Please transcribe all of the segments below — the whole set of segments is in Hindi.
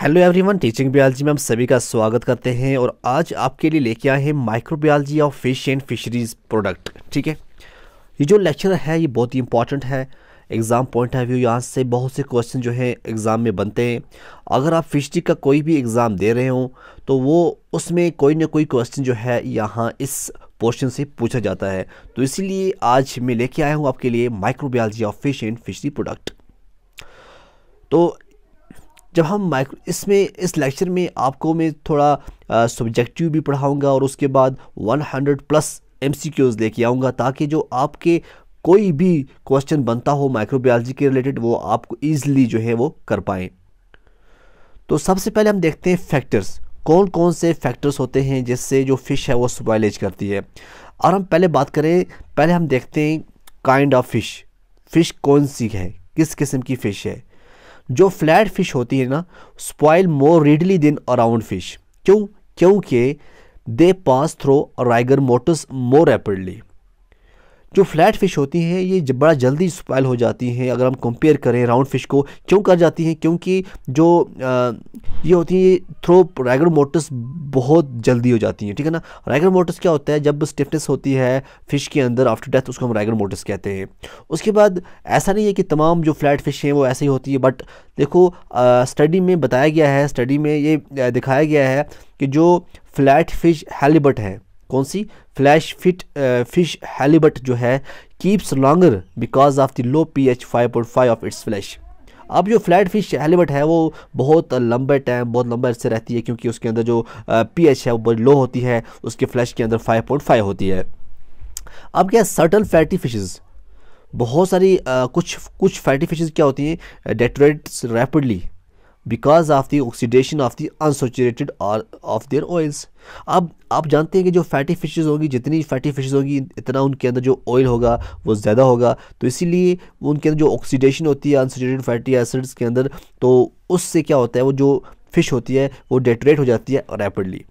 हेलो एवरीवन टीचिंग बियालजी में हम सभी का स्वागत करते हैं और आज आपके लिए लेके आए हैं microbiology of fish and fisheries product ठीक है ये जो लेक्चर है ये बहुत ही इंपॉर्टेंट है एग्ज़ाम पॉइंट ऑफ व्यू यहाँ से बहुत से क्वेश्चन जो हैं एग्ज़ाम में बनते हैं अगर आप फिशरी का कोई भी एग्ज़ाम दे रहे हो तो वो उसमें कोई ना कोई क्वेश्चन जो है यहाँ इस पोर्शन से पूछा जाता है तो इसीलिए आज मैं लेके आया हूँ आपके लिए microbiology of fish and fishery product तो जब हम माइक्रो इसमें इस लेक्चर में आपको मैं थोड़ा सब्जेक्टिव भी पढ़ाऊँगा और उसके बाद 100 प्लस एम सी क्यूज़ लेके आऊँगा ताकि जो आपके कोई भी क्वेश्चन बनता हो माइक्रोबायोलॉजी के रिलेटेड वो आपको ईजिली जो है वो कर पाएँ तो सबसे पहले हम देखते हैं फैक्टर्स कौन कौन से फैक्टर्स होते हैं जिससे जो फ़िश है वो स्पॉयलेज करती है और हम पहले बात करें पहले हम देखते हैं काइंड ऑफ फ़िश फ़िश कौन सी है किस किस्म की फ़िश है जो फ्लैट फिश होती है ना spoil more readily than around fish क्यों क्योंकि they pass through rigor mortis more rapidly जो फ्लैट फिश होती हैं ये बड़ा जल्दी स्पॉयल हो जाती हैं अगर हम कंपेयर करें राउंड फिश को क्यों कर जाती हैं क्योंकि जो आ, ये होती है थ्रो राइगर मोटर्स बहुत जल्दी हो जाती हैं ठीक है ना राइगर मोटर्स क्या होता है जब स्टिफनेस होती है फ़िश के अंदर आफ्टर डेथ उसको हम राइगर मोटर्स कहते हैं उसके बाद ऐसा नहीं है कि तमाम जो फ्लैट फिश हैं वो ऐसे ही होती है बट देखो स्टडी में बताया गया है स्टडी में ये दिखाया गया है कि जो फ्लैट फिश हेलीबट है कौन सी फ्लैश फिट फिश हेलीबट जो है keeps longer because of the low P H five point five of its flesh अब जो फ्लैट फिश हेलीबट है वो बहुत लंबे टाइम बहुत लंबे से रहती है क्योंकि उसके अंदर जो पीएच uh, है वो बहुत लो होती है उसके फ्लैश के अंदर 5.5 होती है अब क्या सटल फैटी फिशेस बहुत सारी आ, uh, कुछ कुछ फैटी फिशेस क्या होती हैं deteriorates rapidly because of the oxidation of the unsaturated of their oils अब आप जानते हैं कि जो फैटी फिशेस होगी जितनी फैटी फिश होगी इतना उनके अंदर जो ऑयल होगा वो ज़्यादा होगा तो इसीलिए उनके अंदर जो ऑक्सीडेशन होती है अनसेचुरेटेड फैटी एसिड्स के अंदर तो उससे क्या होता है वो जो फ़िश होती है वो डेटरेट हो जाती है रैपिडली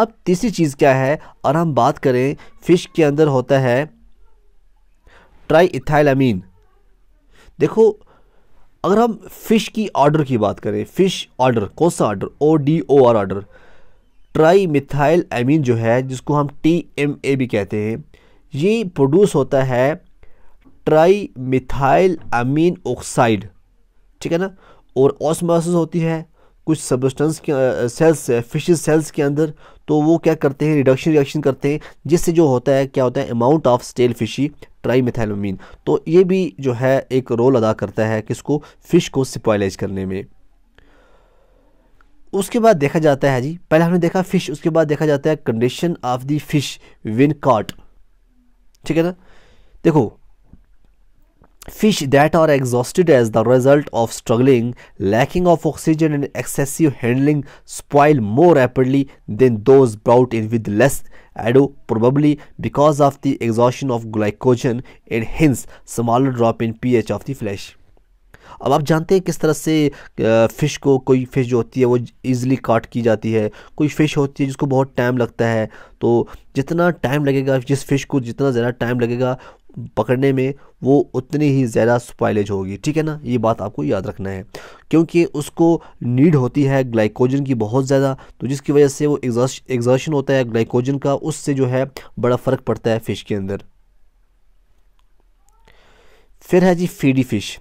अब तीसरी चीज़ क्या है और हम बात करें फ़िश के अंदर होता है ट्राई इथाइलामीन देखो अगर हम फ़िश की ऑर्डर की बात करें फ़िश ऑर्डर कौन सा odour O D O R odour trimethylamine जो है जिसको हम टी एम ए भी कहते हैं ये प्रोड्यूस होता है ट्राई मिथाइल अमीन ऑक्साइड ठीक है ना और ऑस्मोसिस होती है कुछ सबस्टेंस सेल्स से सेल्स के अंदर तो वो क्या करते हैं रिडक्शन रिएक्शन करते हैं जिससे जो होता है क्या होता है amount of stale fishy trimethylamine तो ये भी जो है एक रोल अदा करता है किसको फ़िश को सिपॉयलाइज करने में उसके बाद देखा जाता है जी पहले हमने देखा फ़िश उसके बाद देखा जाता है condition of the fish when caught ठीक है ना देखो fish that are exhausted as the result of struggling, lacking of oxygen and excessive handling spoil more rapidly than those brought in with less ado probably because of the exhaustion of glycogen and hence smaller drop in pH of the flesh. अब आप जानते हैं किस तरह से फ़िश को कोई फ़िश जो होती है वो ईज़िली काट की जाती है कोई फ़िश होती है जिसको बहुत टाइम लगता है तो जितना टाइम लगेगा जिस फ़िश को जितना ज़्यादा टाइम लगेगा पकड़ने में वो उतनी ही ज़्यादा स्पाइलेज होगी ठीक है ना ये बात आपको याद रखना है क्योंकि उसको नीड होती है ग्लाइकोजन की बहुत ज़्यादा तो जिसकी वजह से वो एग्जॉशन होता है ग्लाइकोजन का उससे जो है बड़ा फ़र्क पड़ता है फ़िश के अंदर फिर है जी फीडी फ़िश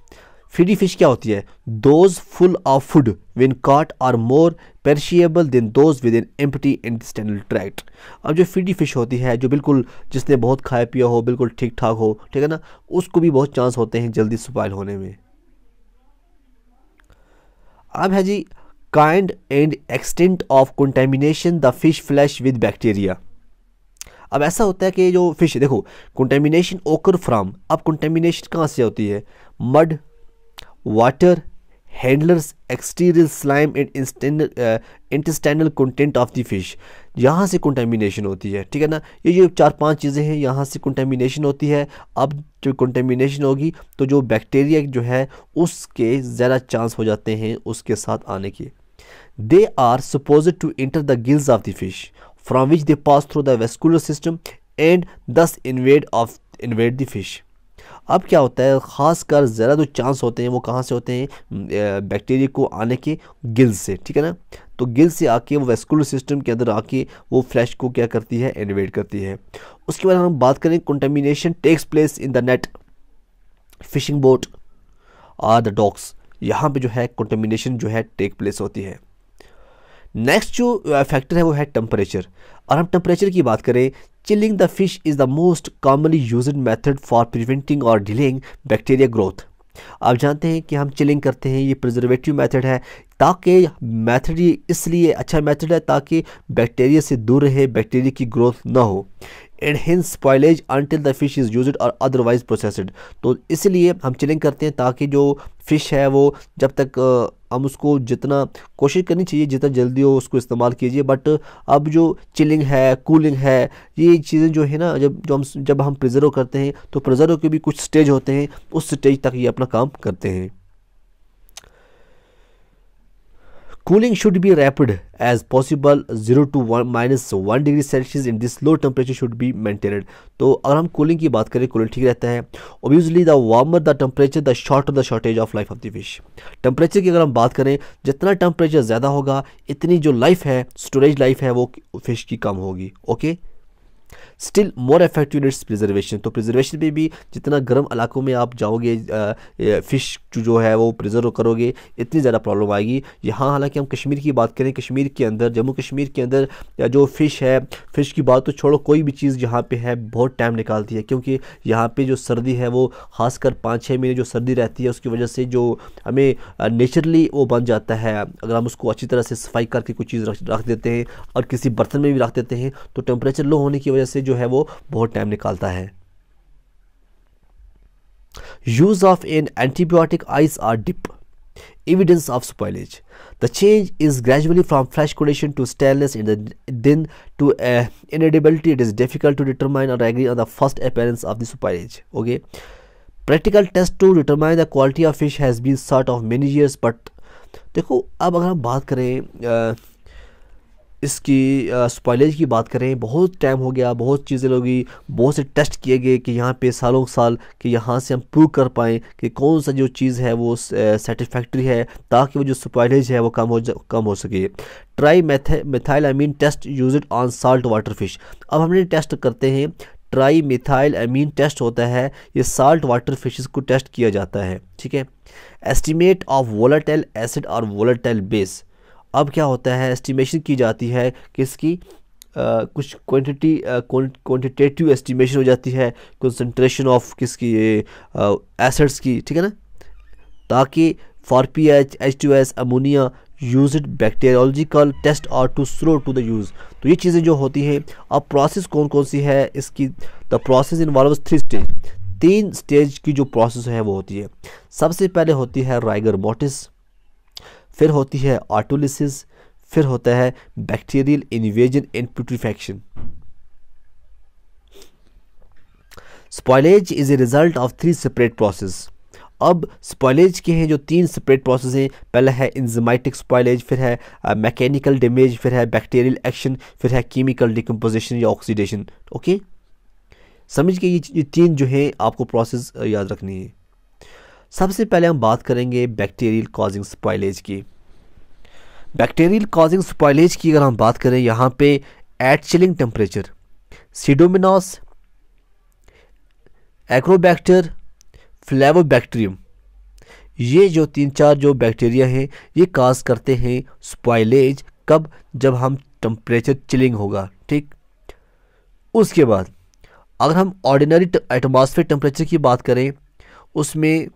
फिडी फिश क्या होती है those full of food when caught are more perishable than those with in empty intestinal tract अब जो फिडी फिश होती है जो बिल्कुल जिसने बहुत खाया पिया हो बिल्कुल ठीक ठाक हो ठीक है ना उसको भी बहुत चांस होते हैं जल्दी सुपाइल होने में अब है जी kind and extent of contamination the fish flesh with bacteria अब ऐसा होता है कि जो फिश देखो कंटेमिनेशन ओकर फ्राम अब कंटेमिनेशन कहाँ से होती है mud water handlers exterior slime and uh, intestinal content of the fish यहाँ से कंटेमिनेशन होती है ठीक है ना ये जो चार पांच चीज़ें हैं यहाँ से कंटेमिनेशन होती है अब जो कंटेमिनेशन होगी तो जो बैक्टीरिया जो है उसके ज़्यादा चांस हो जाते हैं उसके साथ आने के they are suppose to enter the gills of the fish from which they pass through the vascular system and thus invade of invade the fish अब क्या होता है ख़ासकर ज़रा जो चांस होते हैं वो कहाँ से होते हैं बैक्टीरिया को आने के गिल से ठीक है ना तो गिल से आके वो वेस्कुलर सिस्टम के अंदर आके वो फ्लैश को क्या करती है एनिवेट करती है उसके बाद हम बात करें contamination takes place in the net fishing boat or the docks यहाँ पे जो है कंटेमिनेशन जो है टेक प्लेस होती है नेक्स्ट जो फैक्टर uh, है वो है टेम्परेचर और हम टेम्परेचर की बात करें chilling the fish is the most commonly use method for preventing और डिलेइंग बैक्टीरिया ग्रोथ आप जानते हैं कि हम चिलिंग करते हैं ये प्रिजर्वेटिव मेथड है ताकि मेथड ये इसलिए अच्छा मेथड है ताकि बैक्टीरिया से दूर रहे बैक्टीरिया की ग्रोथ ना हो hence spoilage until the fish is use और अदरवाइज प्रोसेसड तो इसलिए हम चिलिंग करते हैं ताकि जो फ़िश है वो जब तक uh, हम उसको जितना कोशिश करनी चाहिए जितना जल्दी हो उसको इस्तेमाल कीजिए बट अब जो चिलिंग है कूलिंग है ये चीज़ें जो है ना जब जो हम जब हम प्रिजर्व करते हैं तो प्रिजर्व के भी कुछ स्टेज होते हैं उस स्टेज तक ये अपना काम करते हैं Cooling should be rapid as possible 0 to 1 minus 1 degree Celsius in this low temperature should be maintained तो अगर हम कूलिंग की बात करें कूलिंग ठीक रहता है obviously the warmer the temperature the short the shortage of life of the fish temperature की अगर हम बात करें जितना टेम्परेचर ज़्यादा होगा इतनी जो लाइफ है स्टोरेज लाइफ है वो फिश की कम होगी okay okay? Still more effective its preservation तो प्रिजर्वेशन पे भी जितना गर्म इलाकों में आप जाओगे फ़िश जो है वो प्रिजर्व करोगे इतनी ज़्यादा प्रॉब्लम आएगी यहाँ हालांकि हम कश्मीर की बात करें कश्मीर के अंदर जम्मू कश्मीर के अंदर जो फ़िश है फ़िश की बात तो छोड़ो कोई भी चीज़ यहाँ पर है बहुत टाइम निकालती है क्योंकि यहाँ पर जो सर्दी है वो खासकर पाँच छः महीने जो सर्दी रहती है उसकी वजह से जो हमें नेचुरली वो बन जाता है अगर हम उसको अच्छी तरह से सफाई करके कोई चीज़ रख देते हैं और किसी बर्तन में भी रख देते हैं तो टेम्परेचर लो होने की वजह वजह से जो है वो बहुत टाइम निकालता है use of in antibiotic ice or dip evidence of spoilage the change is gradually from fresh condition to staleness in then to inedibility it is difficult to determine और agree on the first appearance of the okay practical test to determine the quality of fish has been sought of many years but देखो अब अगर हम बात करें इसकी स्पॉयलेज की बात करें बहुत टाइम हो गया बहुत चीज़ें लोगी बहुत से टेस्ट किए गए कि यहाँ पे सालों साल कि यहाँ से हम प्रूव कर पाएँ कि कौन सा जो चीज़ है वो सेटिसफैक्ट्री है ताकि वो जो स्पॉयलेज है वो कम हो कम हो सके triamine test use on salt water fish अब हमने टेस्ट करते हैं ट्राई मिथाइल अमीन टेस्ट होता है ये साल्ट वाटर फिशेस को टेस्ट किया जाता है ठीक है एस्टिमेट ऑफ वोलाटाइल एसिड और वोलाटाइल बेस अब क्या होता है एस्टिमेशन की जाती है किसकी Uh, कुछ क्वांटिटी क्वांटिटेटिव एस्टिमेशन हो जाती है कंसनट्रेशन ऑफ किसकी एसेट्स की ठीक है ना ताकि for P H H two S ammonia use it bacteriological test और too slow to the use तो ये चीज़ें जो होती हैं अब प्रोसेस कौन कौन सी है इसकी the process involve three stage तीन स्टेज की जो प्रोसेस है वो होती है सबसे पहले होती है राइगर मोटिस फिर होती है ऑटोलिसिस फिर होता है bacterial invasion and putrefaction spoilage is a result of three separate process अब स्पॉयलेज के हैं जो तीन सेपरेट प्रोसेस हैं पहला है इंजमाइटिक स्पॉयलेज फिर है मैकेनिकल डैमेज फिर है बैक्टीरियल एक्शन फिर है केमिकल डिकम्पोजिशन या ऑक्सीडेशन ओके समझ के ये, ये तीन जो है आपको प्रोसेस याद रखनी है सबसे पहले हम बात करेंगे बैक्टीरियल कॉजिंग स्पॉयलेज की बैक्टीरियल कॉजिंग स्पॉयलेज की अगर हम बात करें यहाँ पे at chilling temperature Pseudomonas Achromobacter Flavobacterium ये जो तीन चार जो बैक्टीरिया हैं ये काज करते हैं स्पॉयलेज कब जब हम टम्परेचर चिलिंग होगा ठीक उसके बाद अगर हम ऑर्डिनरी एटमॉस्फेयर टेम्परेचर की बात करें उसमें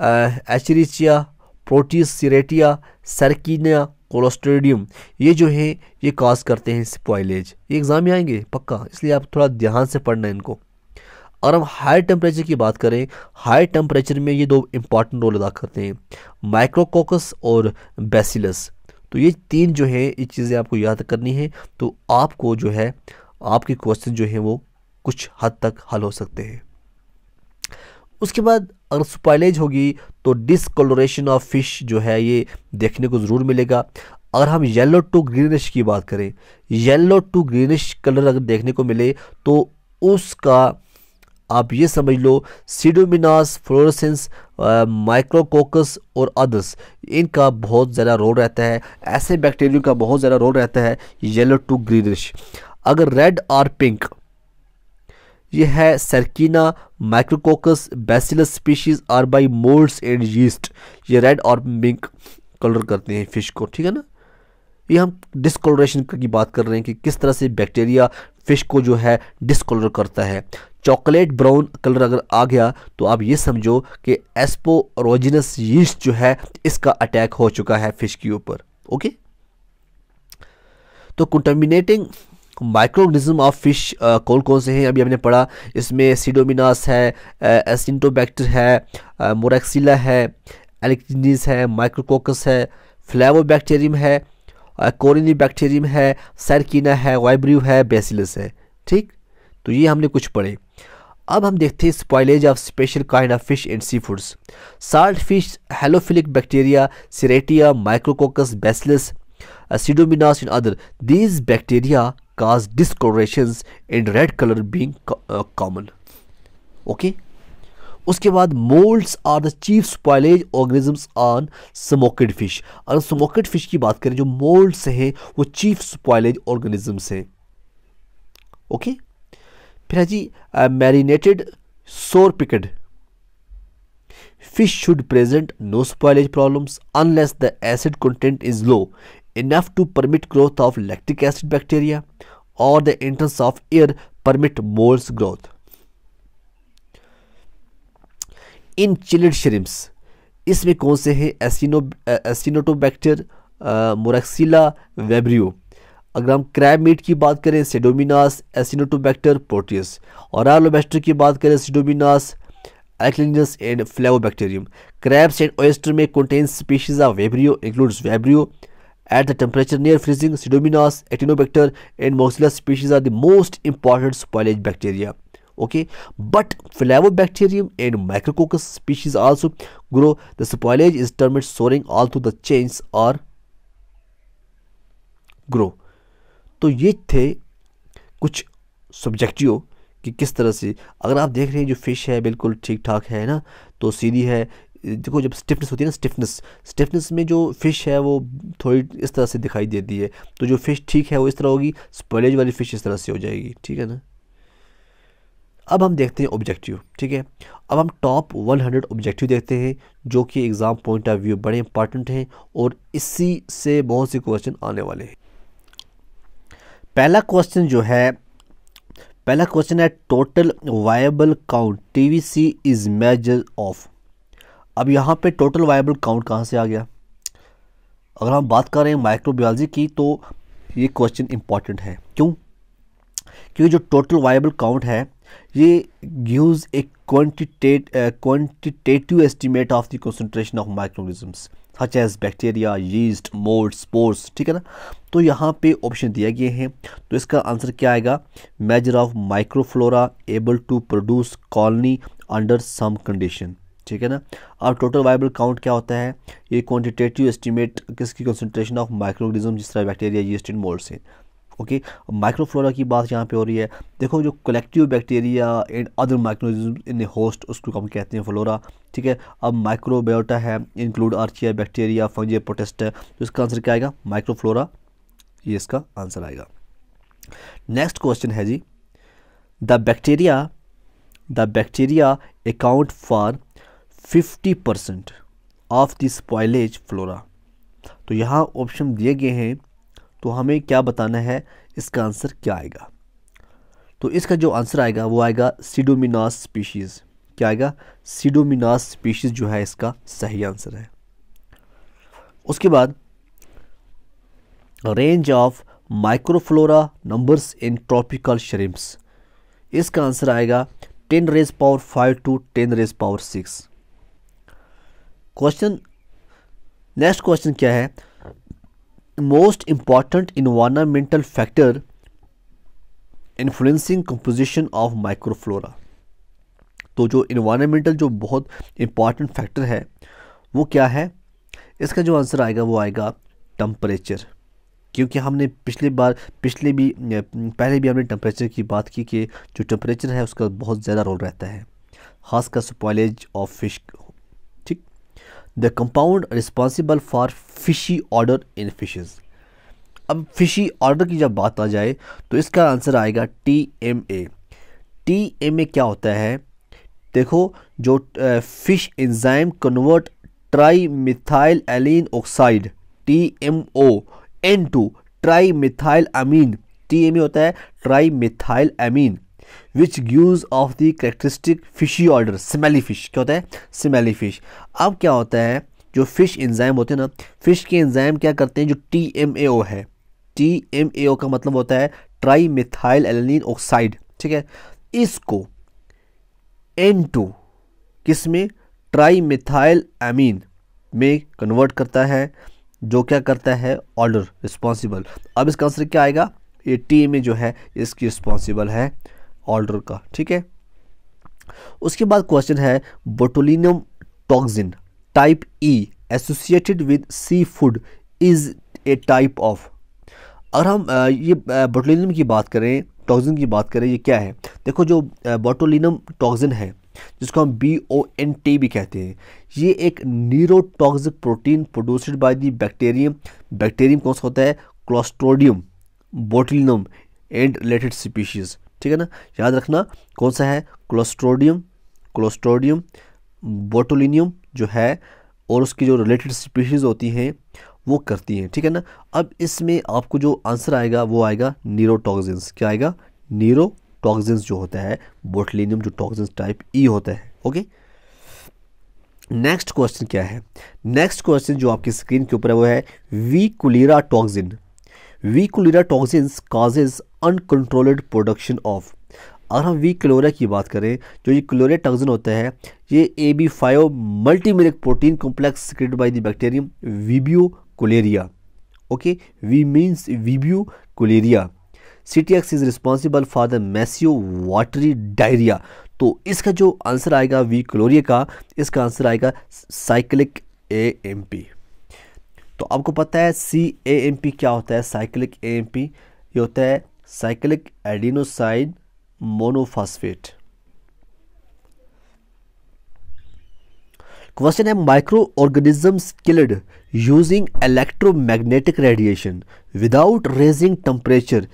एचरीचिया प्रोटीस सीरेटिया सरकिनिया कोलोस्ट्रेडियम ये जो है ये काज करते हैं स्पॉयलेज ये एग्ज़ाम में आएंगे पक्का इसलिए आप थोड़ा ध्यान से पढ़ना इनको अगर हम हाई टेम्परेचर की बात करें हाई टेम्परेचर में ये दो इम्पॉर्टेंट रोल अदा करते हैं माइक्रोकोकस और बेसिलस तो ये तीन जो हैं ये चीज़ें आपको याद करनी है तो आपको जो है आपके क्वेश्चन जो हैं वो कुछ हद तक हल हो सकते हैं उसके बाद अगर स्पॉयलेज होगी तो डिसकलोरेशन ऑफ फिश जो है ये देखने को ज़रूर मिलेगा अगर हम येलो टू ग्रीनिश की बात करें येलो टू ग्रीनिश कलर अगर देखने को मिले तो उसका आप ये समझ लो सीडोमिनास फ्लोरसेंस माइक्रोकोकस और अदर्स इनका बहुत ज़्यादा रोल रहता है ऐसे बैक्टीरियो का बहुत ज़्यादा रोल रहता है येलो टू ग्रीनिश अगर रेड और पिंक ये है Sarcina Micrococcus Bacillus species are by molds and yeast ये रेड और पिंक कलर करते हैं फिश को ठीक है ना ये हम डिसकलरेशन की बात कर रहे हैं कि किस तरह से बैक्टीरिया फिश को जो है डिसकलर करता है चॉकलेट ब्राउन कलर अगर आ गया तो आप ये समझो कि एस्पोरोजिनस यीस्ट जो है इसका अटैक हो चुका है फिश के ऊपर ओके तो contaminating micro organism of fish कौन कौन से हैं अभी हमने पढ़ा इसमें सीडोमिनास है एसिंटोबैक्टर uh, है मोरक्सिला uh, है एलेक्टिनिस है माइक्रोकोकस है बैक्टेरियम है कोरिनी uh, बैक्टेरियम है सैरकीना है वाइब्रियो है बेसिलस है ठीक तो ये हमने कुछ पढ़े अब हम देखते हैं spoilage of special kind of fish and sea foods salt fish halophilic bacteria Serratia Micrococcus Bacillus Pseudomonas in other these bacteria cause discolorations and red color being co uh, common okay उसके बाद molds are the chief spoilage organisms on smoked fish और स्मोकड फिश की बात करें जो मोल्ड्स हैं वो चीफ स्पॉयलेज ऑर्गेनिजम्स हैं ओके फिर है जी marinated sour pickled fish should present no spoilage problems unless the acid content is low enough to permit growth of lactic acid bacteria or the entrance of air permit molds growth. In chilled shrimps इसमें कौन से हैं एसिनो एसिनोटोबैक्टर मोरक्सिला वेब्रियो अगर हम क्रैब मीट की बात करें सेडोमिनास एसिनोटोबैक्टर प्रोटियस और आलोबैक्टर की बात करें सेडोमिनास एक्लिनस and Flavobacterium crabs and oyster में contain species of Vibrio includes Vibrio At the temperature near freezing, Pseudomonas, Actinobacter and Moxilla species are the most important spoilage bacteria. Okay, but Flavobacterium and Micrococcus species also grow. The spoilage is termed soaring All through the chains are grow. तो ये थे कुछ सब्जेक्टिव कि किस तरह से अगर आप देख रहे हैं जो फिश है बिल्कुल ठीक ठाक है ना तो सीधी है देखो जब स्टिफनेस होती है ना स्टिफनेस स्टिफनेस में जो फ़िश है वो थोड़ी इस तरह से दिखाई देती है तो जो फ़िश ठीक है वो इस तरह होगी स्पॉलेज वाली फ़िश इस तरह से हो जाएगी ठीक है ना अब हम देखते हैं ऑब्जेक्टिव ठीक है अब हम टॉप 100 ऑब्जेक्टिव देखते हैं जो कि एग्ज़ाम पॉइंट ऑफ व्यू बड़े इंपॉर्टेंट हैं और इसी से बहुत से क्वेश्चन आने वाले हैं पहला क्वेश्चन जो है पहला क्वेश्चन है total viable count TVC is measure of अब यहाँ पे टोटल वायबल काउंट कहाँ से आ गया अगर हम बात कर रहे हैं माइक्रोबियोलॉजी की तो ये क्वेश्चन इम्पॉर्टेंट है क्यों क्योंकि जो टोटल वायबल काउंट है ये use a quantitate quantitative estimate of the concentration of microorganisms such as bacteria yeast mould spores ठीक है ना तो यहाँ पे ऑप्शन दिए गए हैं तो इसका आंसर क्या आएगा measure of microflora able to produce colony under some condition ठीक है ना अब टोटल वाइबल काउंट क्या होता है ये क्वान्टिटेटिव एस्टिमेट किसकी कंसनट्रेशन ऑफ माइक्रो जिस तरह बैक्टीरिया यीस्ट इन मोल्ड से ओके माइक्रोफ्लोरा की बात यहाँ पे हो रही है देखो जो collective bacteria and other microorganism in a host उसको हम कहते हैं फ्लोरा ठीक है अब माइक्रोबायोटा है include archaea bacteria fungi protist है तो इसका आंसर क्या आएगा माइक्रोफ्लोरा ये इसका आंसर आएगा नेक्स्ट क्वेश्चन है जी the bacteria the bacteria account for fifty percent of the spoilage flora तो यहाँ ऑप्शन दिए गए हैं तो हमें क्या बताना है इसका आंसर क्या आएगा तो इसका जो आंसर आएगा वो आएगा सीडोमिनास स्पीशीज़ क्या आएगा सीडोमिनास स्पीशीज़ जो है इसका सही आंसर है उसके बाद range of microflora numbers in tropical shrimps इसका आंसर आएगा ten raise power five to ten raise power six question next question क्या है most important environmental factor influencing composition of microflora तो जो इन्वायरमेंटल जो बहुत इम्पॉर्टेंट फैक्टर है वो क्या है इसका जो आंसर आएगा वो आएगा टम्परेचर क्योंकि हमने पिछले बार पिछले भी पहले भी हमने टम्परेचर की बात की कि जो टम्परेचर है उसका बहुत ज़्यादा रोल रहता है खासकर spoilage of fish the compound responsible for fishy odour in fishes अब फिशी ऑर्डर की जब बात आ जाए तो इसका आंसर आएगा T M A T M A क्या होता है देखो जो fish enzyme convert trimethylamine oxide T M O N to trimethylamine T M A होता है trimethylamine which gives off the characteristic fishy odour smelly fish क्या होता है स्मेली फ़िश अब क्या होता है जो फ़िश इंजाइम होते हैं ना फ़िश के इंजाइम क्या करते हैं जो टी एम ए ओ है टी एम ए ओ का मतलब होता है ट्राई मिथाइल एलिन ऑक्साइड ठीक है इसको एन टू किस में ट्राई मिथाइल एमीन में कन्वर्ट करता है जो क्या करता है ऑर्डर रिस्पॉन्सिबल अब इसका आंसर क्या आएगा ये टी में जो है इसकी रिस्पॉन्सिबल है ऑर्डर का ठीक है उसके बाद क्वेश्चन है botulinum toxin type E associated with sea food is a type of अगर हम ये बोटोलिनम की बात करें टॉक्सिन की बात करें ये क्या है देखो जो बोटोलिनम टॉक्सिन है जिसको हम बी ओ एन टी भी कहते हैं ये एक neurotoxic protein produced by the bacterium bacterium कौन सा होता है Clostridium botulinum and related species ठीक है ना याद रखना कौन सा है क्लोस्ट्रोडियम क्लोस्ट्रोडियम बोटोलिनियम जो है और उसकी जो रिलेटेड स्पीशीज़ होती हैं वो करती हैं ठीक है ना अब इसमें आपको जो आंसर आएगा वो आएगा नीरोटॉक्सिन्स क्या आएगा नीरोटॉक्सिन्स जो होता है बोटलिनियम जो टॉक्सिन्स टाइप ई होता है ओके नेक्स्ट क्वेश्चन क्या है नेक्स्ट क्वेश्चन जो आपकी स्क्रीन के ऊपर है वो है V cholera toxin V cholera toxins causes uncontrolled production of अगर हम वी क्लोरा की बात करें जो ये क्लोरेट टॉक्सिन होता है ये A B five multimeric protein complex secreted by the bacterium Vibrio cholerae okay V means Vibrio cholerae C T X is responsible for the massive watery diarrhoea तो इसका जो आंसर आएगा वी क्लोरिया का इसका आंसर आएगा साइक्लिक ए एम पी तो आपको पता है सी ए एम पी क्या होता है साइक्लिक ए एम पी ये होता है साइक्लिक एडिनोसाइड मोनोफास्फेट क्वेश्चन है micro organisms killed using electromagnetic radiation without raising temperature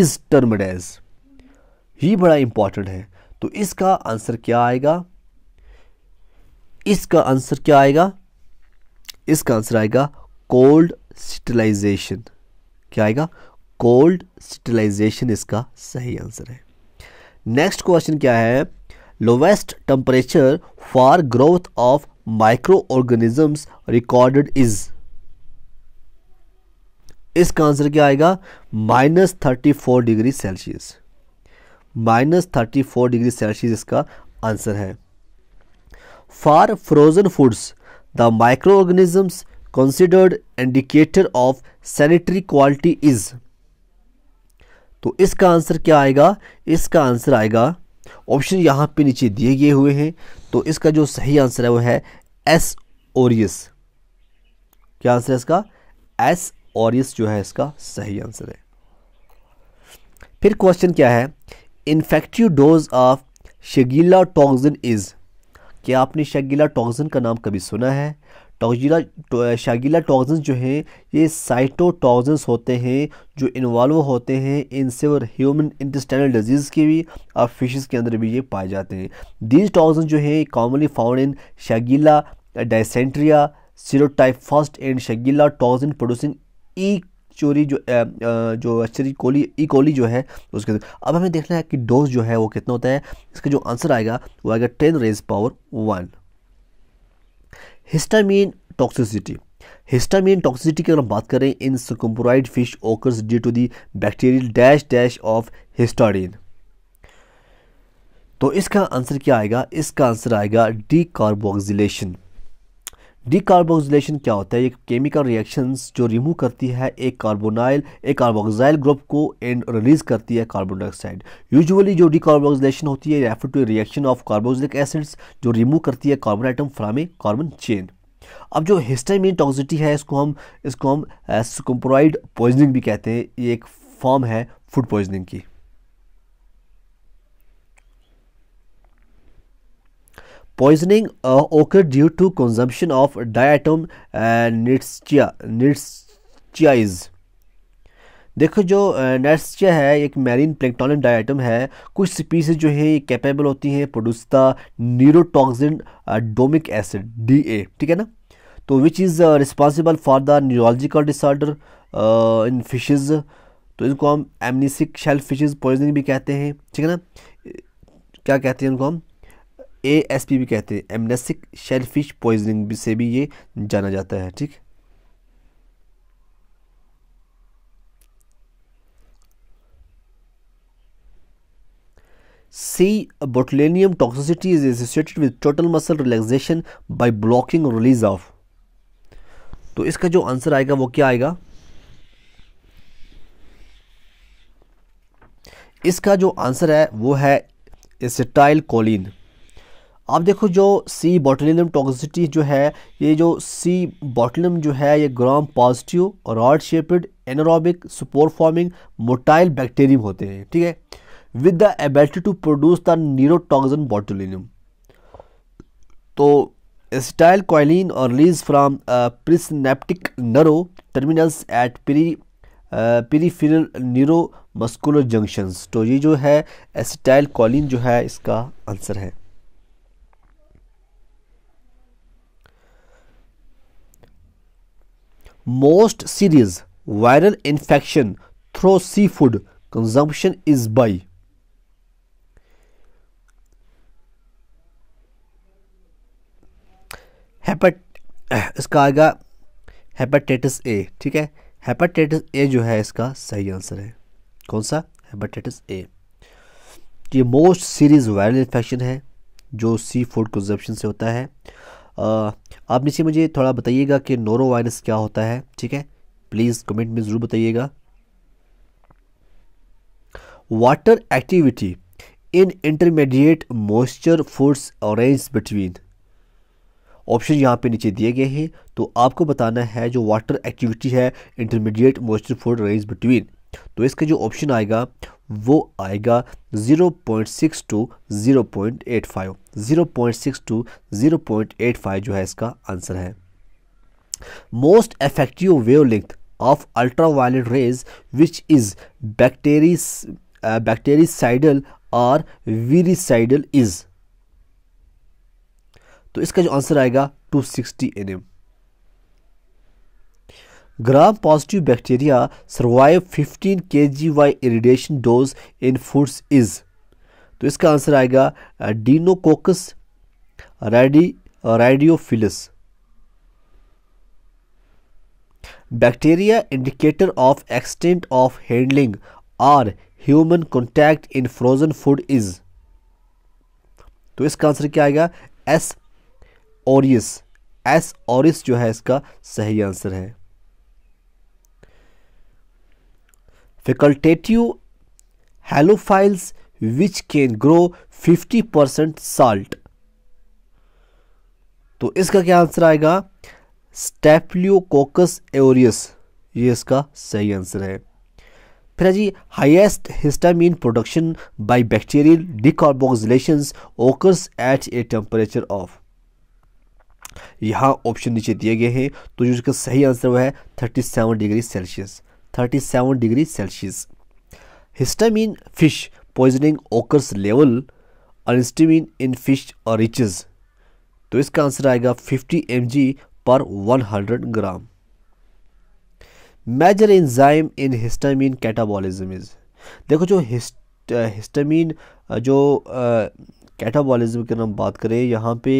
is termed as ये बड़ा इंपॉर्टेंट है तो इसका आंसर क्या आएगा इसका आंसर क्या आएगा इसका आंसर आएगा कोल्ड सिटिलाइजेशन क्या आएगा कोल्ड सिटिलाइजेशन इसका सही आंसर है नेक्स्ट क्वेश्चन क्या है lowest temperature for growth of micro organisms recorded is इसका आंसर क्या आएगा minus thirty four degree Celsius minus thirty four degree Celsius इसका आंसर है for frozen foods the micro organisms considered indicator of sanitary quality is तो इसका आंसर क्या आएगा इसका आंसर आएगा ऑप्शन यहाँ पे नीचे दिए गए हुए हैं तो इसका जो सही आंसर है वो है एस ओरियस क्या आंसर है इसका एस ओरियस जो है इसका सही आंसर है फिर क्वेश्चन क्या है infective dose of Shigella toxin is क्या आपने शगीला टॉक्सिन का नाम कभी सुना है टॉक्जिला शागिला टॉक्जन जो हैं ये साइटोटॉक्जन्स होते हैं जो इन्वॉल्व होते हैं इनसे और ह्यूमन इंटेस्टाइनल डिजीज़ के भी और फिशेस के अंदर भी ये पाए जाते हैं दीज टॉक्जन जो हैं commonly found in Shigella dysenteriae serotype first and Shigella toxin producing E coli जो आ, जो अच्छी कोली ई कोली जो है उसके अंदर अब हमें देखना है कि डोज जो है वो कितना होता है इसका जो आंसर आएगा वो आएगा ten raise power one histamine toxicity histamine toxicity की अगर हम बात करें in scombroid fish occurs due to the bacterial dash dash of histidine तो इसका आंसर क्या आएगा इसका आंसर आएगा डी कार्बोक्सिलेशन डिकार्बोक्सिलेशन क्या होता है एक केमिकल रिएक्शंस जो रिमूव करती है एक कार्बोनाइल एक कार्बोक्साइल ग्रुप को एंड रिलीज करती है कार्बन डाइऑक्साइड यूजुअली जो डिकार्बोक्सिलेशन होती है refer to reaction of carboxylic acids जो रिमूव करती है carbon atom from a carbon chain अब जो हिस्टामिन टॉक्सिटी है इसको हम इसको हम सुकम्प्रॉइड uh, पॉइजनिंग भी कहते हैं ये एक फॉर्म है फूड पॉइजनिंग की poisoning uh, occurred due to consumption of diatom nitschia देखो जो नेस्टिया uh, है एक मैरिन प्लेक्टोनिक डाइटम है कुछ स्पीसीज जो है कैपेबल होती हैं प्रोड्यूसता neurotoxin domoic acid D A ठीक है ना तो which is responsible for the neurological disorder in fishes तो इनको हम एमनीसिक शेल फिशेज़ पॉइजनिंग भी कहते हैं ठीक है ना क्या कहते हैं इनको हम ए एस पी भी कहते हैं एमनेसिक शेलफिश पॉइजनिंग से भी ये जाना जाता है ठीक C botulinum toxicity is associated with total muscle relaxation by blocking release of तो इसका जो आंसर आएगा वो क्या आएगा इसका जो आंसर है वो है एसिटाइल कोलिन आप देखो जो सी बॉटलिनम टॉक्सिटी जो है ये जो सी बॉटलिनम जो है ये gram positive rod shaped anaerobic spore forming motile bacterium होते हैं ठीक है with the ability to produce the neurotoxin botulinum तो एसिटाइल कॉलिन और release from presynaptic nerve terminals at pre peripheral neuro muscular junctions तो ये जो है एसिटाइल कॉलिन जो है इसका आंसर है most serious viral infection through sea food is is हेपेट इसका आएगा हेपेटाइटिस ए ठीक है हेपेटाइटिस ए जो है इसका सही आंसर है कौन सा हेपेटाइटिस ए ये मोस्ट सीरीज वायरल इन्फेक्शन है जो सी फूड कंजप्शन से होता है आप नीचे मुझे थोड़ा बताइएगा कि नोरो वायरस क्या होता है ठीक है प्लीज़ कमेंट में ज़रूर बताइएगा water activity in intermediate moisture foods range between option यहाँ पे नीचे दिए गए हैं तो आपको बताना है जो वाटर एक्टिविटी है intermediate moisture food range between तो इसका जो ऑप्शन आएगा वो आएगा 0.6 टू 0.85 0.6 टू 0.85 जो है इसका आंसर है most effective wavelength of ultraviolet rays which is बैक्टेरी बैक्टेरिसाइडल और वीरिसाइडल इज तो इसका जो आंसर आएगा 260 m gram positive bacteria survive 15 G Y irradiation dose in foods is तो इसका आंसर आएगा डीनोकोकस रेडी radiophilus bacteria indicator of extent of handling or human contact in frozen food is तो इसका आंसर क्या आएगा एस ओरियस एस ओरिस जो है इसका सही आंसर है facultative halophiles which can grow 50% salt तो इसका क्या आंसर आएगा स्टेप्लियोकोकस एरियस ये इसका सही आंसर है फिर जी highest histamine production by bacterial decarboxylation occurs at a temperature of यहाँ ऑप्शन नीचे दिए गए हैं तो जो इसका सही आंसर वह है 37 degree Celsius 37 seven Celsius. Histamine fish poisoning occurs level level histamine in fish और रिचेज तो इसका आंसर आएगा 50 m per 100 gram major enzyme in histamine catabolism is देखो जो हिस्ट हिस्टामिन जो कैटाबॉलिज्म की हम बात करें यहाँ पे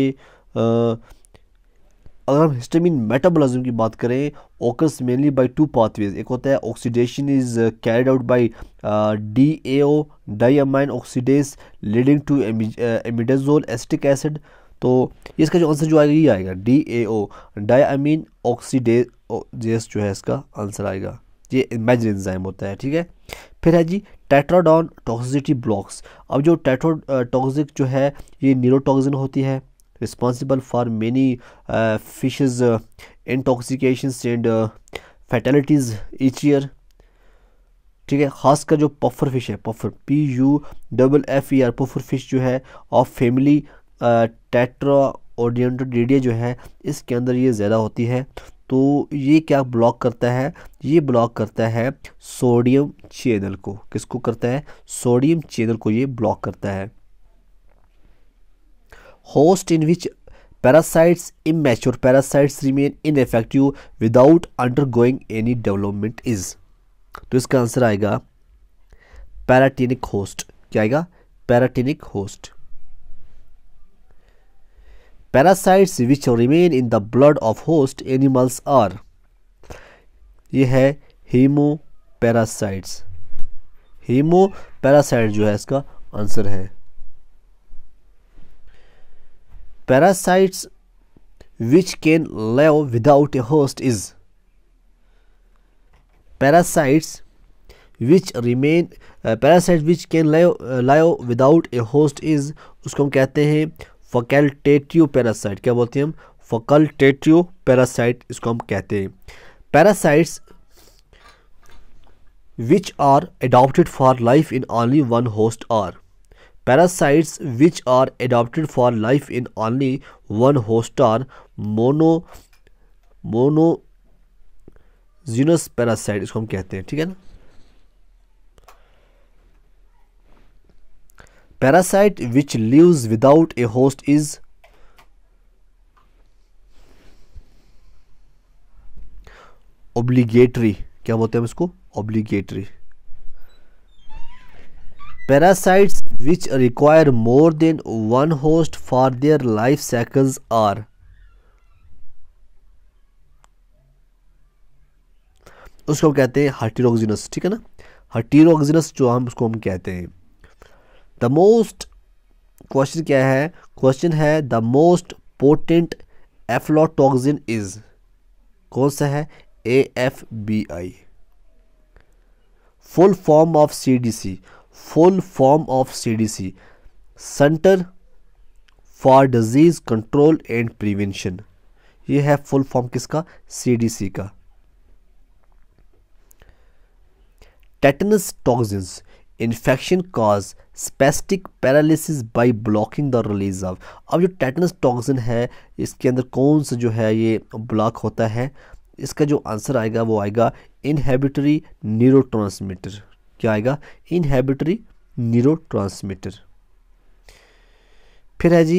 अगर हम हिस्टामिन मेटाबॉलिज्म की बात करें ओकस मेनली बाय टू पाथवेज एक होता है oxidation is carried out by D A diamine oxidase leading to imidazole acetic acid तो इसका जो आंसर जो आएगा ये आएगा डी ए ओ ऑक्सीडेस जो है इसका आंसर आएगा ये इमेजिन एंजाइम होता है ठीक है फिर है जी टेट्राडॉन टॉक्सिसिटी ब्लॉक्स अब जो टेट्रो टॉक्सिक uh, जो है ये न्यूरोटॉक्सिन होती है responsible for many uh, fishes uh, intoxications and uh, fatalities each year ठीक है खासकर जो पफर फिश है puffer P U double F E R puffer fish जो है ऑफ फैमिली टेट्रा ओडियंटोडीडिया जो है इसके अंदर ये ज़्यादा होती है तो ये क्या ब्लॉक करता है ये ब्लॉक करता है सोडियम चैनल को किसको करता है सोडियम चैनल को ये ब्लॉक करता है host in which parasites immature parasites remain ineffective without undergoing any development is तो इसका आंसर आएगा पैराटिनिक होस्ट क्या आएगा paratenic host parasites which remain in the blood of host animals are ये है हीमो पैरासाइट्स हीमो पैरासाइट जो है इसका आंसर है parasites which can live without a host is parasites which remain uh, parasites which can live, uh, live without a host is उसको हम कहते हैं फकल्टेटिव पैरासाइट क्या बोलते हैं हम फकल्टेटिव पैरासाइट इसको हम कहते हैं parasites which are adopted for life in only one host are parasites which are adapted for life in only one host mono mono monogenous parasite इसको हम कहते हैं ठीक है ना parasite which lives without a host is obligatory क्या बोलते हैं हम इसको obligatory Parasites which require more than one host for their life cycles are उसको हम कहते हैं हर्टीरोक्सिनस ठीक है ना हर्टीरोक्सिनस जो हम उसको हम कहते हैं द मोस्ट क्वेश्चन क्या है क्वेश्चन है the most potent aflatoxin is कौन सा है A F B I full form of C D C full form of CDC centre for disease control and prevention ये है फुल फॉर्म किसका सीडीसी का tetanus toxins infection cause spastic paralysis by blocking the release of अब जो टेटनस टॉक्सिन है इसके अंदर कौन सा जो है ये ब्लॉक होता है इसका जो आंसर आएगा वो आएगा इनहेबिटरी न्यूरोट्रांसमीटर क्या आएगा इनहेबिटरी न्यूरो फिर है जी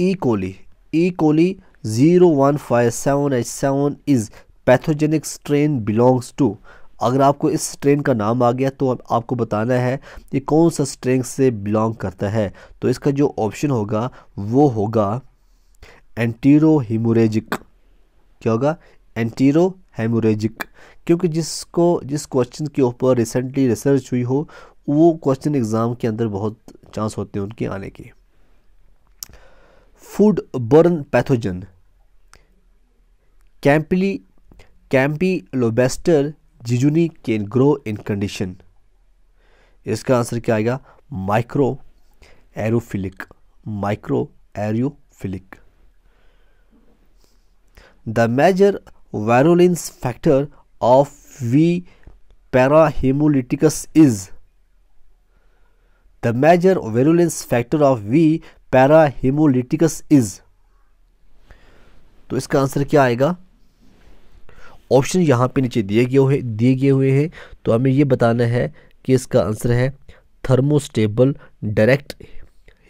E coli E coli zero one five seven H seven is pathogenic strain belongs to अगर आपको इस स्ट्रेन का नाम आ गया तो आपको बताना है कि कौन सा स्ट्रेन से बिलोंग करता है तो इसका जो ऑप्शन होगा वो होगा एंटीरो क्या होगा एंटीरो हेमोरेजिक क्योंकि जिसको जिस क्वेश्चन के ऊपर रिसेंटली रिसर्च हुई हो वो क्वेश्चन एग्ज़ाम के अंदर बहुत चांस होते हैं उनके आने के फूड बर्न पैथोजन कैंपली Campylobacter jejuni can grow in condition इसका आंसर क्या आएगा micro aerophilic micro aerophilic the major virulence factor of V parahemolyticus is the major virulence factor of V parahemolyticus is तो इसका आंसर क्या आएगा ऑप्शन यहां पे नीचे दिए गए हुए दिए गए हुए हैं तो हमें यह बताना है कि इसका आंसर है थर्मोस्टेबल डायरेक्ट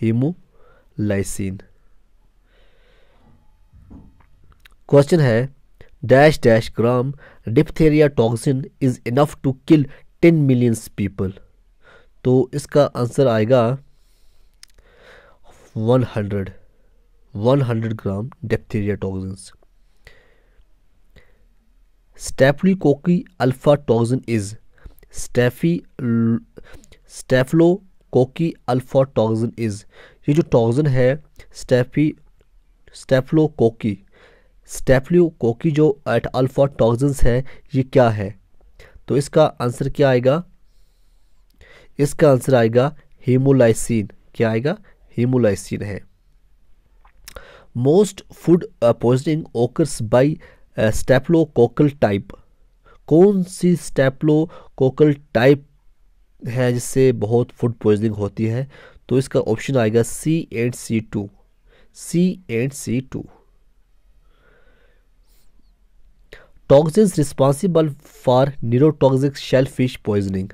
हीमोलाइसिन क्वेश्चन है dash dash gram diphtheria toxin is enough to kill ten millions people तो इसका आंसर आएगा one hundred one hundred gram diphtheria toxin staphylococci alpha toxin is स्टैफी staphylococci alpha toxin is ये जो टॉक्सिन है स्टैफलो कोकी स्टेप्ल्यूकोकी जो एट अल्फा टॉक्सिन्स है ये क्या है तो इसका आंसर क्या आएगा इसका आंसर आएगा हीमोलाइसिन क्या आएगा हीमोलाइसिन है most food poisoning occurs by coccal type कौन सी कोकल टाइप है जिससे बहुत फूड पॉइजनिंग होती है तो इसका ऑप्शन आएगा C and C two C and C two responsible for neurotoxic shell fish poisoning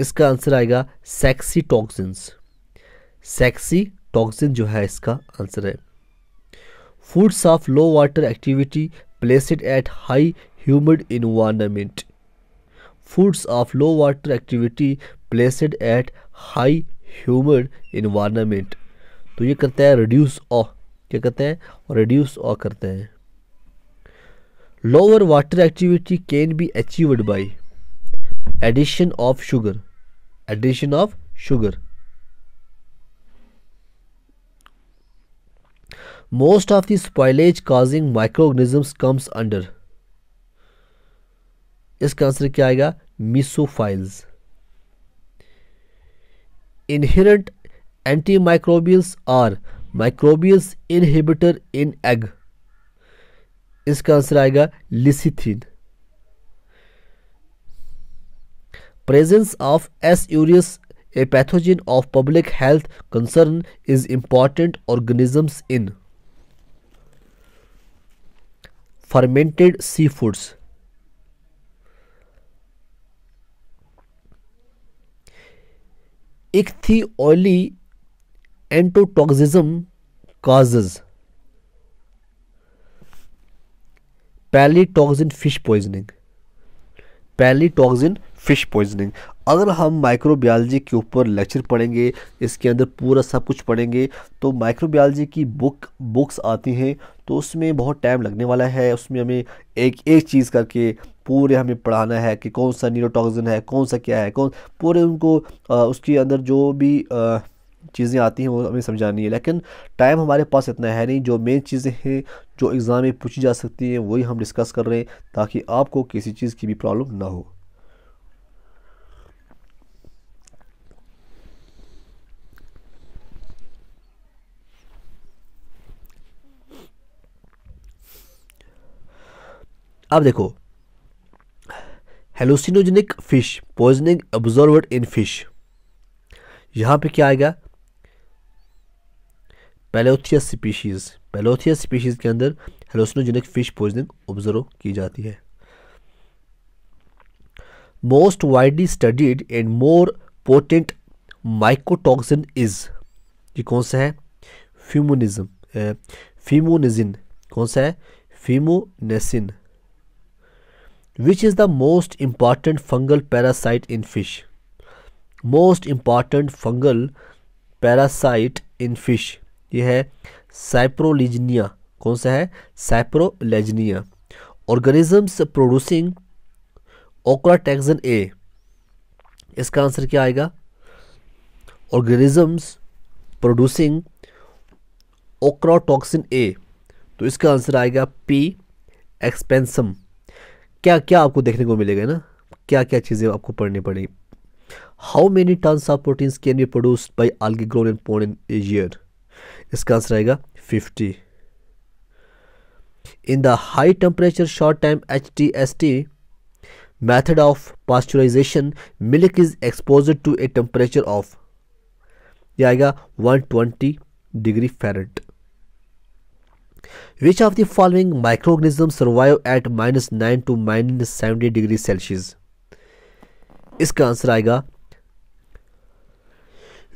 इसका आंसर आएगा सेक्सी टॉक्सिन्स सेक्सी टॉक्सिन जो है इसका आंसर है foods of low water activity placed at high humid environment foods of low water activity placed at high humid environment तो ये करता है रिड्यूस ऑ क्या करते हैं रिड्यूस ऑ करते हैं lower water activity can be achieved by addition of sugar addition of sugar most of the spoilage causing microorganisms comes under इसका आंसर क्या आएगा mesophiles inherent antimicrobials or microbials inhibitor in egg इसका आंसर आएगा lecithin presence of S aureus a pathogen of public health concern is important organisms in fermented sea foods इक्थी ऑयली entotoxism causes palytoxin fish poisoning palytoxin fish poisoning अगर हम माइक्रोबियालजी के ऊपर लेक्चर पढ़ेंगे इसके अंदर पूरा सब कुछ पढ़ेंगे तो माइक्रोबियालजी की बुक बुक्स आती हैं तो उसमें बहुत टाइम लगने वाला है उसमें हमें एक एक चीज़ करके पूरे हमें पढ़ाना है कि कौन सा न्यूरोटॉक्सिन है कौन सा क्या है कौन पूरे उनको आ, उसके अंदर जो भी आ, चीज़ें आती हैं वो हमें समझानी है लेकिन टाइम हमारे पास इतना है नहीं जो मेन चीज़ें हैं जो एग्ज़ाम में पूछी जा सकती हैं वही हम डिस्कस कर रहे हैं ताकि आपको किसी चीज़ की भी प्रॉब्लम ना हो अब देखो hallucinogenic fish poisoning observed in fish यहाँ पे क्या आएगा पैलोथिया स्पीशीज़ पैलोथिया स्पीशीज़ के अंदर हेलोसनोजेनिक फ़िश पॉइजनिंग ऑब्जर्व की जाती है most widely studied and more potent mycotoxin is ये कौन सा है फ्यूमोनिज्म फीमोनिजिन कौन सा है fumonisin which is the most important fungal parasite in fish most important fungal parasite in fish ये है साइप्रोलिजनिया कौन सा है साइप्रोलेजनिया ऑर्गेनिजम्स प्रोड्यूसिंग ओक्राटेक्सन ए इसका आंसर क्या आएगा ऑर्गेनिजम्स प्रोड्यूसिंग ओक्राटॉक्सिन ए तो इसका आंसर आएगा पी एक्सपेंसम क्या क्या आपको देखने को मिलेगा ना क्या क्या चीज़ें आपको पढ़नी पड़ेगी how many tons of proteins can be produced by algae grown in pond in year इसका आंसर आएगा fifty in the high temperature short time H T S T method of pasteurisation milk is expose to a temperature of यह आएगा 120 degree Fahrenheit which of the following micro organism survive at minus nine to minus seventy degree Celsius इसका आंसर आएगा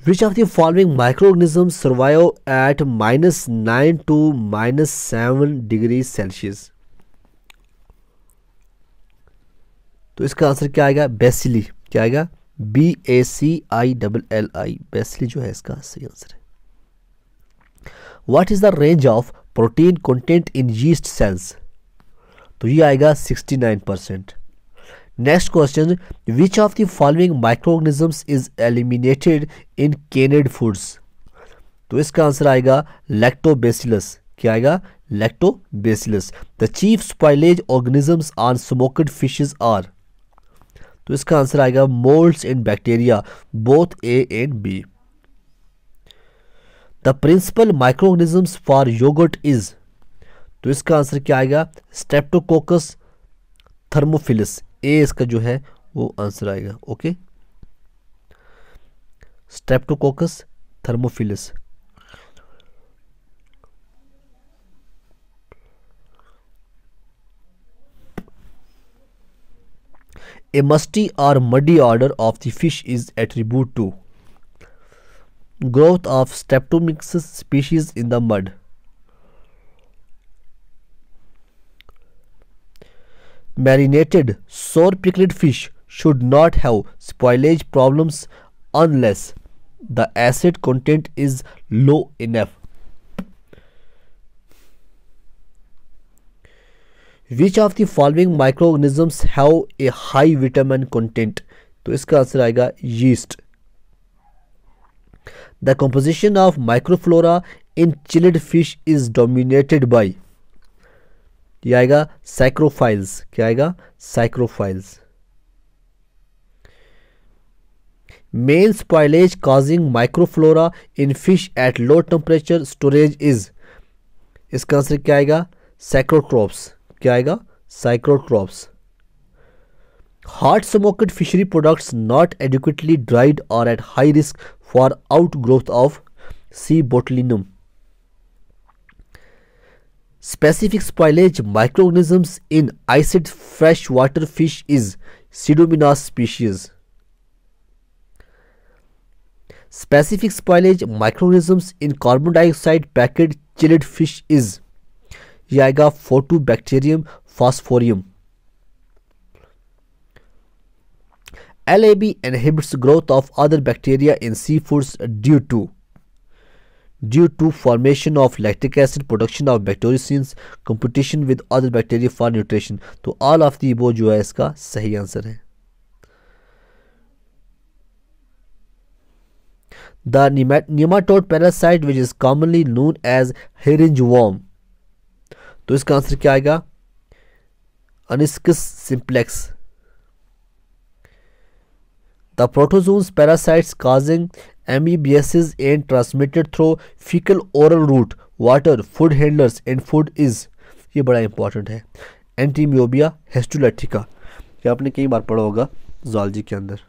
Which of the following microorganisms survive at minus 9 to minus 7 degrees Celsius? तो इसका आंसर क्या आएगा बेसिली क्या आएगा B A C I double L I bacilli जो है इसका सही आंसर है what is the range of protein content in yeast cells तो ये आएगा sixty nine percent next question which of the following micro organism is eliminated in canned foods तो इसका आंसर आएगा लैक्टोबेसिलस क्या आएगा Lactobacillus the chief spoilage organisms on smoked fishes are तो इसका आंसर आएगा moulds and bacteria both A and B the principal micro microorganisms for yoghurt is तो इसका आंसर क्या आएगा स्टेप्टोकोकस थर्मोफिलस ए इसका जो है वो आंसर आएगा okay Streptococcus thermophilus a musty or muddy odour of the fish is attribute to growth of Streptomyces species in the mud Marinated sour pickled fish should not have spoilage problems unless the acid content is low enough. Which of the following microorganisms have a high vitamin content? तो इसका आंसर आएगा yeast. The composition of microflora in chilled fish is dominated by ये आएगा साइक्रोफाइल्स क्या आएगा psychrophiles main spoilage causing microflora in fish at low temperature storage is इसका आंसर क्या आएगा साइक्रोट्रॉप्स क्या आएगा hot smoked fishery products not adequately dried are at high risk for out growth of C botulinum Specific spoilage microorganisms in iced freshwater fish is Pseudomonas species. Specific spoilage microorganisms in carbon dioxide packed chilled fish is Yaga42bacterium phosphorium. LAB inhibits growth of other bacteria in seafoods due to due to formation of lactic acid production of bacteriocins competition with other bacteria for nutrition तो all of the above जो है इसका सही आंसर है The nematode parasite which is commonly known as herringworm तो इसका आंसर क्या आएगा Anisakis simplex The protozoans parasites causing amoebiaces and transmitted through fecal oral route water food handlers and food is ये बड़ा इंपॉर्टेंट है एंटीम्योबिया हेस्टोलेटिका ये आपने कई बार पढ़ा होगा जॉलजी के अंदर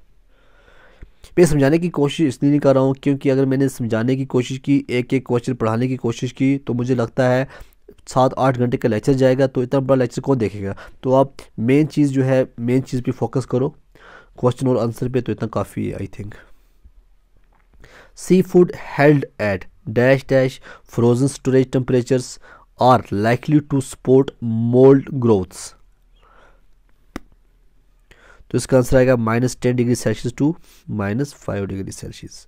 मैं समझाने की कोशिश इसलिए नहीं कर रहा हूँ क्योंकि अगर मैंने समझाने की कोशिश की एक एक क्वेश्चन पढ़ाने की कोशिश की तो मुझे लगता है सात आठ घंटे का लेक्चर जाएगा तो इतना बड़ा लेक्चर कौन देखेगा तो आप मेन चीज़ जो है मेन चीज़ पर फोकस करो क्वेश्चन और आंसर पे तो इतना काफ़ी है I think Seafood held at dash dash frozen storage temperatures are likely to support mold growths. तो इसका आंसर आएगा minus ten degree Celsius to minus five degree Celsius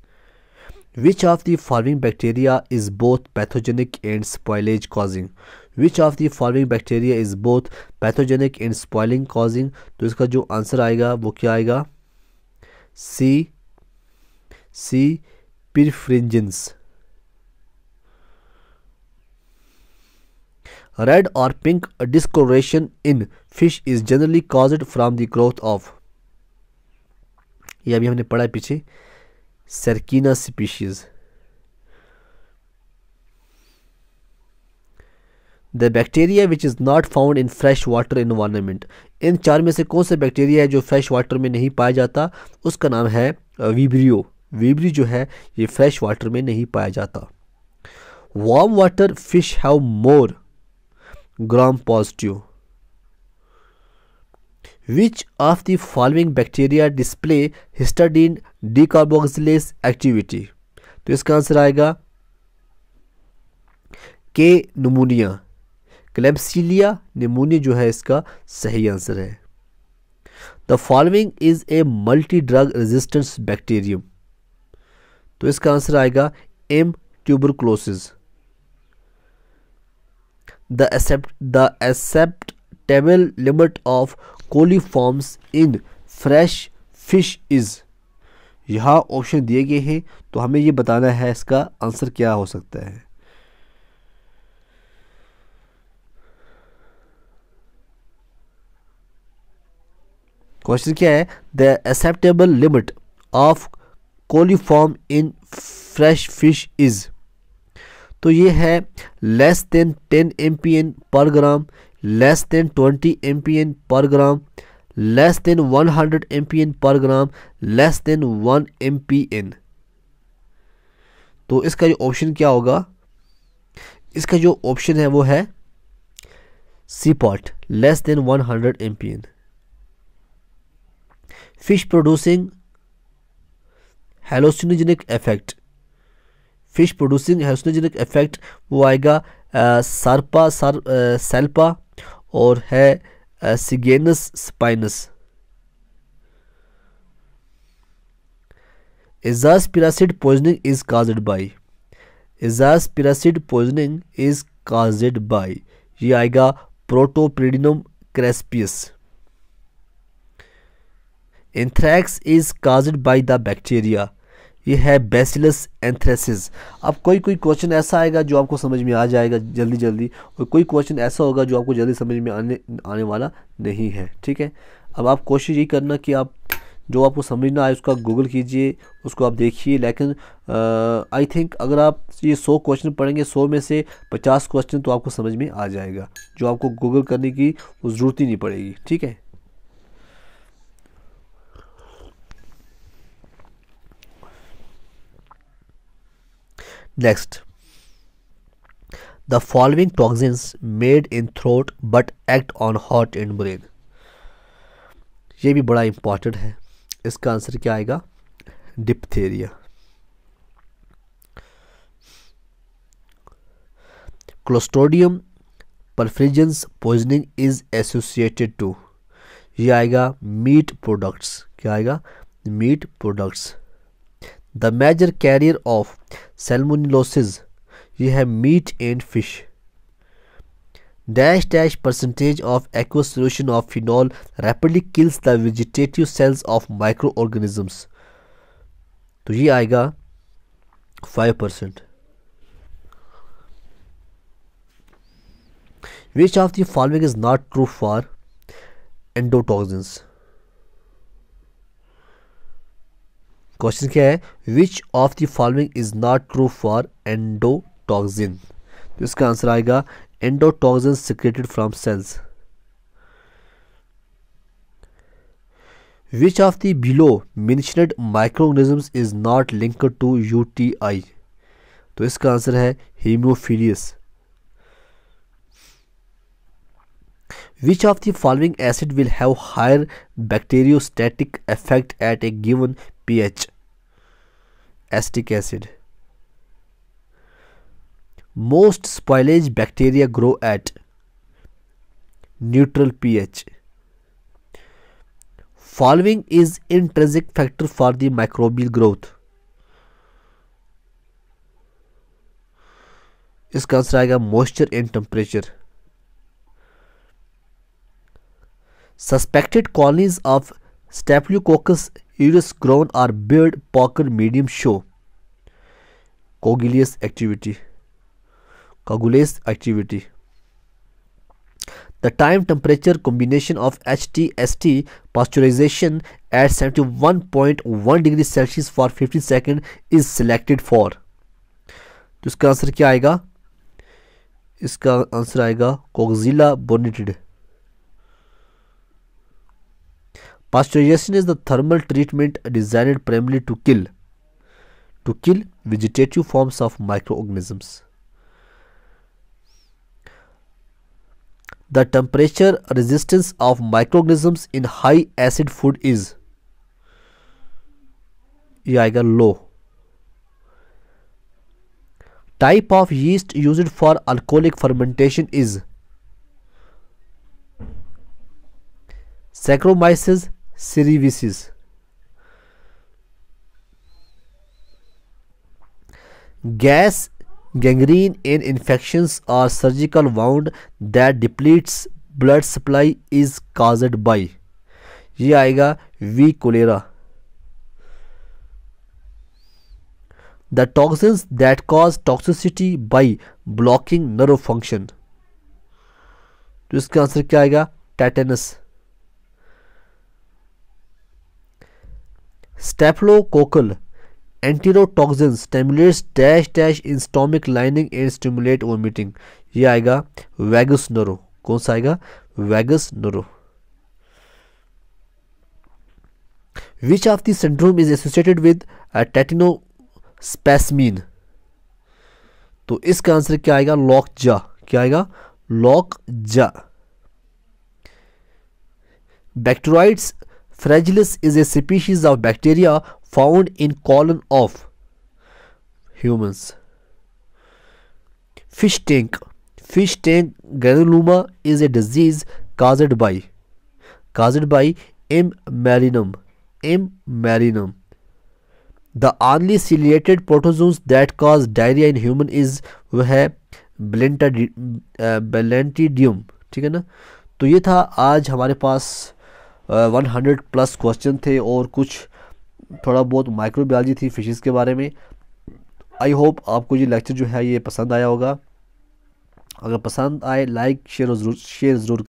which of the following bacteria is both pathogenic and spoilage causing which of the following bacteria is both pathogenic and spoiling causing तो इसका जो आंसर आएगा वो क्या आएगा C C preferences रेड और pink discolouration in fish is generally cause from the growth of यह अभी हमने पढ़ा है पीछे Sarcina species the bacteria which is not found in fresh water environment in चार में से कौन से बैक्टीरिया है जो फ्रेश वाटर में नहीं पाया जाता उसका नाम है वीब्रियो वीबरी जो है ये फ्रेश वाटर में नहीं पाया जाता warm water fish have more gram positive which of the following bacteria display histidine decarboxylase activity तो इसका आंसर आएगा के नमूनिया क्लेम्सिलिया निमोनिया जो है इसका सही आंसर है the following is a multi drug resistance bacterium तो इसका आंसर आएगा M tuberculosis the except the acceptable limit of coliforms in fresh fish is यहाँ ऑप्शन दिए गए हैं तो हमें ये बताना है इसका आंसर क्या हो सकता है क्वेश्चन क्या है the acceptable limit of coliform in fresh fish is तो ये है less than ten M P N per gram less than twenty M P N per gram less than one hundred M P N per gram less than one M P N तो इसका जो ऑप्शन क्या होगा इसका जो ऑप्शन है वो है C pot less than one hundred M P N fish producing hallucinogenic effect fish producing hallucinogenic effect वो आएगा सरपा सार्पा सेल्पा और है Siganus spinus azaspiracid poisoning is caused by azaspiracid poisoning is caused by ये आएगा Protoperidinium crassipes anthrax is caused by the bacteria ये है बेसिलस एंथ्रेसिस अब कोई कोई क्वेश्चन ऐसा आएगा जो आपको समझ में आ जाएगा जल्दी जल्दी और कोई क्वेश्चन ऐसा होगा जो आपको जल्दी समझ में आने आने वाला नहीं है ठीक है अब आप कोशिश यही करना कि आप जो आपको समझना आए उसका गूगल कीजिए उसको आप देखिए लेकिन आई थिंक अगर आप ये सौ क्वेश्चन पढ़ेंगे सौ में से पचास क्वेश्चन तो आपको समझ में आ जाएगा जो आपको गूगल करने की ज़रूरत ही नहीं पड़ेगी ठीक है next the following toxins made in throat but act on heart and brain ये भी बड़ा इंपॉर्टेंट है इसका आंसर क्या आएगा diphtheria Clostridium perfringens poisoning is associated to ये आएगा मीट प्रोडक्ट्स क्या आएगा meat products The major carrier of salmonellosis. You have meat and fish. Dash dash percentage of aqueous solution of phenol rapidly kills the vegetative cells of microorganisms. तो ये आएगा five percent. which of the following is not true for endotoxins question क्या है which of the following is not true for endotoxin तो इसका आंसर आएगा endotoxin secreted from cells which of the below mentioned micro is not link to U T I तो इसका आंसर है Haemophilus which of the following acid will have higher bacteriostatic effect at a given ph acetic acid most spoilage bacteria grow at neutral pH following is intrinsic factor for the microbial growth इसका आंसर आएगा moisture and temperature suspected colonies of Staphylococcus aureus grown are beard Parker medium show coagulase activity coagulase activity The time temperature combination of HTST pasteurization at 71.1 degree Celsius for 15 second is selected for. तो इसका आंसर क्या आएगा इसका आंसर आएगा कोगजिला बोनिटेड Pasteurization is the thermal treatment designed primarily to kill to kill vegetative forms of microorganisms. The temperature resistance of microorganisms in high acid food is either low. Type of yeast used for alcoholic fermentation is Saccharomyces services gas gangrene in infections or surgical wound that depletes blood supply is caused by ये आएगा V cholera the toxins that cause toxicity by blocking nerve function तो इसका आंसर क्या आएगा tetanus staphylococcal enterotoxin stimulates dash dash in stomach lining and stimulate vomiting ये आएगा वैगस नरो कौन सा आएगा vagus nerve which of the syndrome is associated with spasmin तो इसका आंसर क्या आएगा लॉक जा क्या आएगा lockjaw Bacteroides Fragilis is a species of bacteria found in colon of humans. Fish tank. Fish tank granuloma is a disease caused by caused by M. marinum. M. marinum. The only ciliated protozoans that cause diarrhea in human is वह है बेलेंटिडियम ठीक है ना तो ये था आज हमारे पास वन हंड्रेड प्लस क्वेश्चन थे और कुछ थोड़ा बहुत माइक्रोबायोलॉजी थी फिशेस के बारे में आई होप आपको ये लेक्चर जो है ये पसंद आया होगा अगर पसंद आए लाइक शेयर ज़रूर शेयर ज़रूर